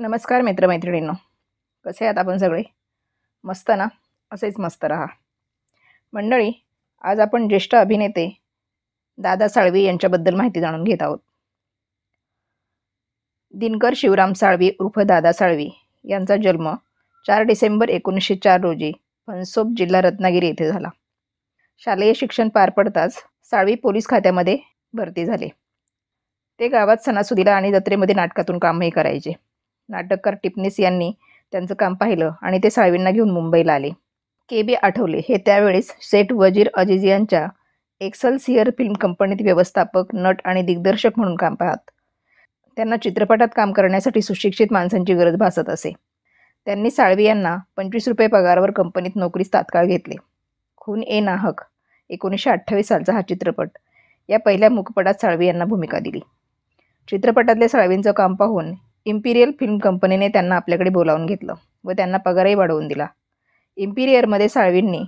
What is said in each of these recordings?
नमस्कार मित्रमैत्रिणींनो कसे आहात आपण सगळे मस्त ना असेच मस्त रहा मंडळी आज आपण ज्येष्ठ अभिनेते दादा साळवी यांच्याबद्दल माहिती जाणून घेत आहोत दिनकर शिवराम साळवी उर्फ दादा साळवी यांचा जन्म चार डिसेंबर एकोणीसशे चार रोजी फनसोप जिल्हा रत्नागिरी येथे झाला शालेय शिक्षण पार पडताच साळवी पोलीस खात्यामध्ये भरती झाले ते गावात सणासुदीला आणि जत्रेमध्ये नाटकातून कामही करायचे नाटककार टिपनीस यांनी त्यांचं काम पाहिलं आणि ते साळवींना घेऊन मुंबईला आले के बी आठवले हे त्यावेळेस सेठ वजीर अजिज यांच्या सिअर फिल्म कंपनीत व्यवस्थापक नट आणि दिग्दर्शक म्हणून काम पाहत त्यांना चित्रपटात काम करण्यासाठी सुशिक्षित माणसांची गरज भासत असे त्यांनी साळवी यांना पंचवीस रुपये पगारावर कंपनीत नोकरीस तात्काळ घेतले खून ए नाहक एकोणीसशे अठ्ठावीस सालचा हा चित्रपट या पहिल्या मुखपटात साळवी यांना भूमिका दिली चित्रपटातल्या साळवींचं काम पाहून इम्पिरियल फिल्म कंपनीने त्यांना आपल्याकडे बोलावून घेतलं व त्यांना पगारही वाढवून दिला इम्पिरियरमध्ये साळवींनी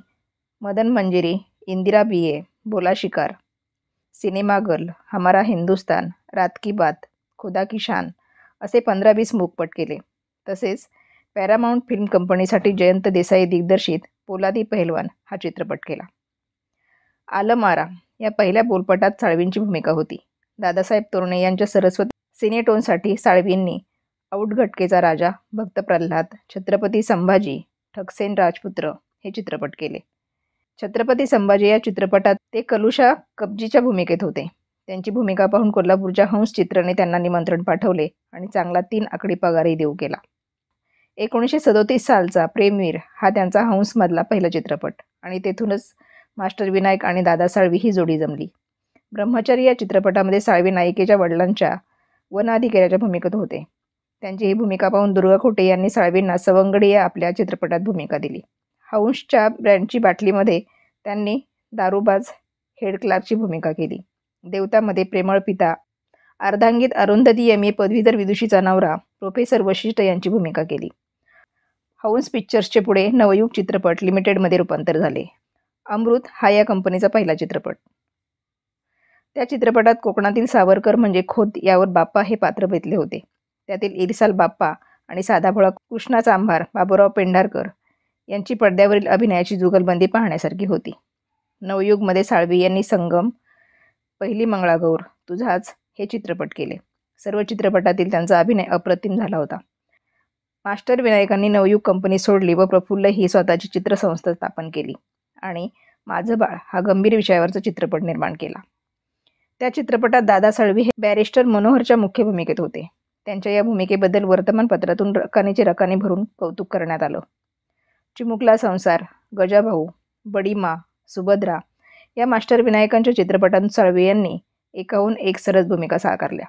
मदन मंजिरी इंदिरा बिये बोला शिकार सिनेमा गर्ल हमारा हिंदुस्तान रात की बात खुदा किशान असे पंधरा वीस मुखपट केले तसेच पॅरामाऊंट फिल्म कंपनीसाठी जयंत देसाई दिग्दर्शित पोलादी पहलवान हा चित्रपट केला आलमारा या पहिल्या बोलपटात साळवींची भूमिका होती दादासाहेब तोरणे यांच्या सरस्वती सिनेटोनसाठी साळवींनी घटकेचा राजा भक्त प्रल्हाद छत्रपती संभाजी ठकसेन राजपुत्र हे चित्रपट केले छत्रपती संभाजी या चित्रपटात ते कलुषा कब्जीच्या भूमिकेत होते त्यांची भूमिका पाहून कोल्हापूरच्या हंस चित्रने त्यांना निमंत्रण पाठवले आणि चांगला तीन आकडी पगारही देऊ केला एकोणीसशे सदोतीस सालचा प्रेमवीर हा त्यांचा हंसमधला पहिला चित्रपट आणि तेथूनच मास्टर विनायक आणि दादा साळवी ही जोडी जमली ब्रह्मचारी या चित्रपटामध्ये साळवी नायिकेच्या वडिलांच्या वनाधिकाऱ्याच्या भूमिकेत होते त्यांची ही भूमिका पाहून दुर्गा खोटे यांनी साळवींना सवंगडी या आपल्या चित्रपटात भूमिका दिली हाऊंसच्या ब्रँडची बाटलीमध्ये त्यांनी दारूबाज हेड क्लार्कची भूमिका केली देवतामध्ये प्रेमळ पिता अर्धांगीत अरुंधती एम ए पदवीधर विदुषीचा नवरा प्रोफेसर वशिष्ठ यांची भूमिका केली हाऊन्स पिक्चर्सचे पुढे नवयुग चित्रपट लिमिटेडमध्ये रूपांतर झाले अमृत हा या कंपनीचा पहिला चित्रपट त्या चित्रपटात कोकणातील सावरकर म्हणजे खोत यावर बाप्पा हे पात्र बेतले होते त्यातील इरिसाल बाप्पा आणि साधाभोळा कृष्णाच आंभार बाबूराव पेंढारकर यांची पडद्यावरील अभिनयाची जुगलबंदी पाहण्यासारखी होती नवयुगमध्ये साळवी यांनी संगम पहिली मंगळागौर तुझाच हे चित्रपट केले सर्व चित्रपटातील त्यांचा अभिनय अप्रतिम झाला होता मास्टर विनायकांनी नवयुग कंपनी सोडली व प्रफुल्ल ही स्वतःची चित्रसंस्था स्थापन केली आणि माझं बाळ हा गंभीर विषयावरचा चित्रपट निर्माण केला त्या चित्रपटात दादा साळवी हे बॅरिस्टर मनोहरच्या मुख्य भूमिकेत होते त्यांच्या या भूमिकेबद्दल वर्तमानपत्रातून रकानेचे रकाने भरून कौतुक करण्यात आलं चिमुकला संसार गजाभाऊ बडीमा सुभद्रा या मास्टर विनायकांच्या चित्रपटांत साळवे यांनी एकाहून एक सरस भूमिका साकारल्या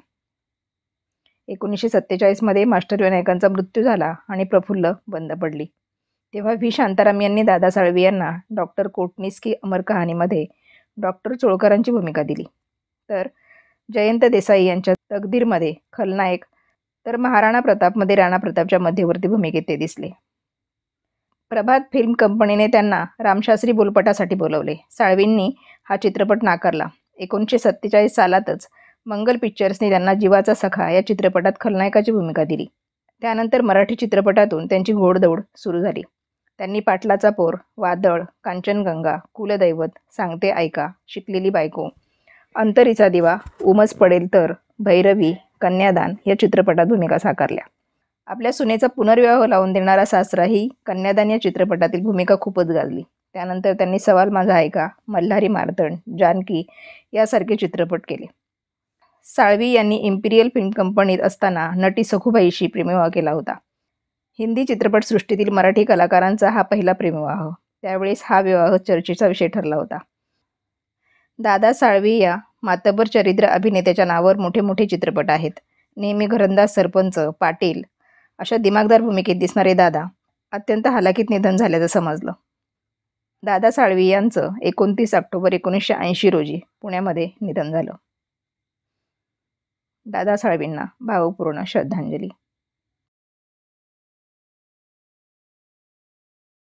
एकोणीसशे सत्तेचाळीसमध्ये मास्टर विनायकांचा मृत्यू झाला आणि प्रफुल्ल बंद पडली तेव्हा व्ही शांताराम यांनी दादा साळवी यांना डॉक्टर कोटनिस्की अमर कहाणीमध्ये डॉक्टर चोळकरांची भूमिका दिली तर जयंत देसाई यांच्या तकदीरमध्ये खलनायक तर महाराणा प्रतापमध्ये राणा प्रतापच्या मध्यवर्ती भूमिकेत ते दिसले प्रभात फिल्म कंपनीने त्यांना रामशास्त्री बोलपटासाठी बोलवले साळवींनी हा चित्रपट नाकारला एकोणीसशे सत्तेचाळीस सालातच मंगल पिक्चर्सने त्यांना जीवाचा सखा या चित्रपटात खलनायकाची भूमिका दिली त्यानंतर मराठी चित्रपटातून त्यांची घोडदौड सुरू झाली त्यांनी पाटलाचा पोर वादळ कांचनगंगा कुलदैवत सांगते ऐका शिकलेली बायको अंतरीचा दिवा उमस पडेल तर भैरवी कन्यादान या चित्रपटात भूमिका साकारल्या आपल्या सुनेचा पुनर्विवाह लावून देणारा सासरा ही कन्यादान या चित्रपटातील भूमिका खूपच गाजली त्यानंतर त्यांनी सवाल माझा ऐका मल्हारी मारतण जानकी यासारखे चित्रपट केले साळवी यांनी इम्पिरियल फिल्म कंपनीत असताना नटी सखुबाईशी प्रेमविवाह केला होता हिंदी चित्रपटसृष्टीतील मराठी कलाकारांचा हा पहिला प्रेमविवाह त्यावेळेस हा विवाह चर्चेचा विषय ठरला होता दादा साळवी या मातबर चरित्र अभिनेत्याच्या नावावर मोठे मोठे चित्रपट आहेत नेहमी घरंदाज सरपंच पाटील अशा दिमागदार भूमिकेत दिसणारे दादा अत्यंत हालाखीत निधन झाल्याचं समजलं दादा साळवी यांचं एकोणतीस ऑक्टोबर एकोणीसशे ऐंशी रोजी पुण्यामध्ये निधन झालं दादा साळवींना भावपूर्ण श्रद्धांजली